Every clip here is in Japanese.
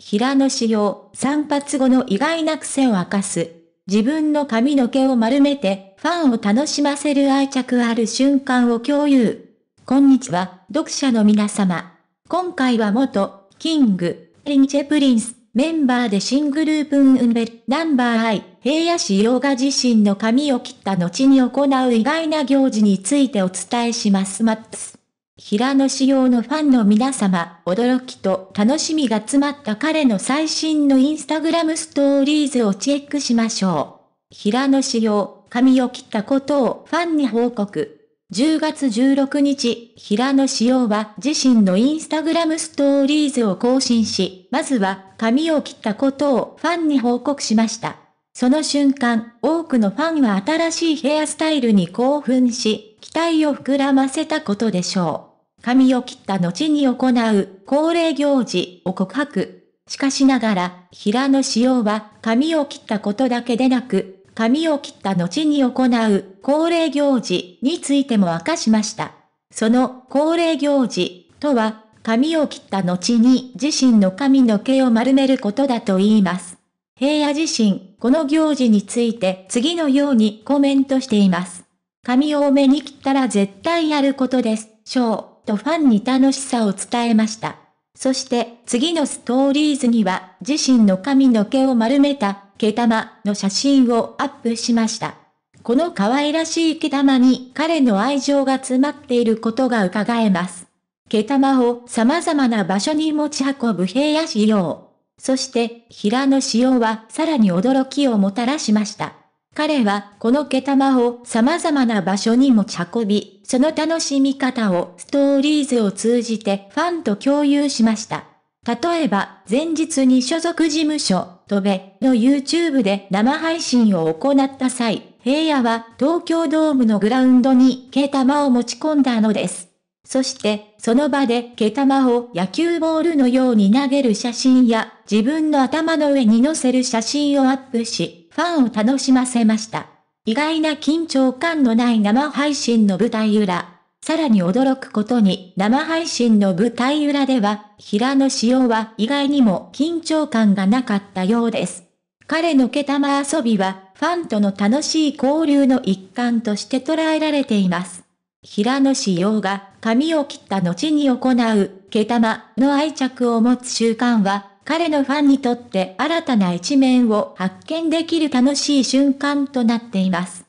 平野紫耀、散髪後の意外な癖を明かす。自分の髪の毛を丸めて、ファンを楽しませる愛着ある瞬間を共有。こんにちは、読者の皆様。今回は元、キング、リンチェプリンス、メンバーで新グループンウンベル、ナンバーアイ、平野紫耀が自身の髪を切った後に行う意外な行事についてお伝えします。マッツ。平野紫耀のファンの皆様、驚きと楽しみが詰まった彼の最新のインスタグラムストーリーズをチェックしましょう。平野紫耀、髪を切ったことをファンに報告。10月16日、平野紫耀は自身のインスタグラムストーリーズを更新し、まずは髪を切ったことをファンに報告しました。その瞬間、多くのファンは新しいヘアスタイルに興奮し、期待を膨らませたことでしょう。髪を切った後に行う恒例行事を告白。しかしながら、平野紫耀は髪を切ったことだけでなく、髪を切った後に行う恒例行事についても明かしました。その恒例行事とは、髪を切った後に自身の髪の毛を丸めることだと言います。平野自身、この行事について次のようにコメントしています。髪を多めに切ったら絶対やることです。しょう。とファンに楽しさを伝えました。そして次のストーリーズには自身の髪の毛を丸めた毛玉の写真をアップしました。この可愛らしい毛玉に彼の愛情が詰まっていることが伺えます。毛玉を様々な場所に持ち運ぶ平野仕様。そして、平野仕様はさらに驚きをもたらしました。彼はこの毛玉を様々な場所に持ち運び、その楽しみ方をストーリーズを通じてファンと共有しました。例えば、前日に所属事務所、とべの YouTube で生配信を行った際、平野は東京ドームのグラウンドに毛玉を持ち込んだのです。そして、その場で毛玉を野球ボールのように投げる写真や、自分の頭の上に乗せる写真をアップし、ファンを楽しませました。意外な緊張感のない生配信の舞台裏。さらに驚くことに、生配信の舞台裏では、平野紫耀は意外にも緊張感がなかったようです。彼の毛玉遊びは、ファンとの楽しい交流の一環として捉えられています。平野紫耀が髪を切った後に行う毛玉の愛着を持つ習慣は彼のファンにとって新たな一面を発見できる楽しい瞬間となっています。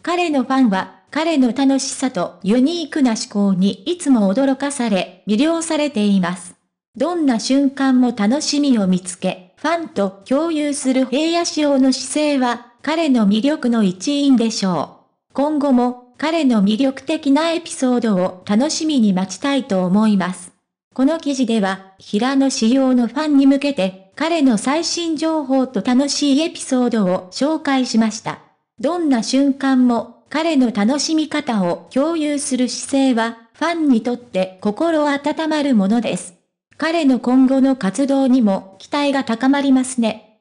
彼のファンは、彼の楽しさとユニークな思考にいつも驚かされ、魅了されています。どんな瞬間も楽しみを見つけ、ファンと共有する平野仕様の姿勢は、彼の魅力の一因でしょう。今後も、彼の魅力的なエピソードを楽しみに待ちたいと思います。この記事では、平野仕様のファンに向けて、彼の最新情報と楽しいエピソードを紹介しました。どんな瞬間も、彼の楽しみ方を共有する姿勢は、ファンにとって心温まるものです。彼の今後の活動にも期待が高まりますね。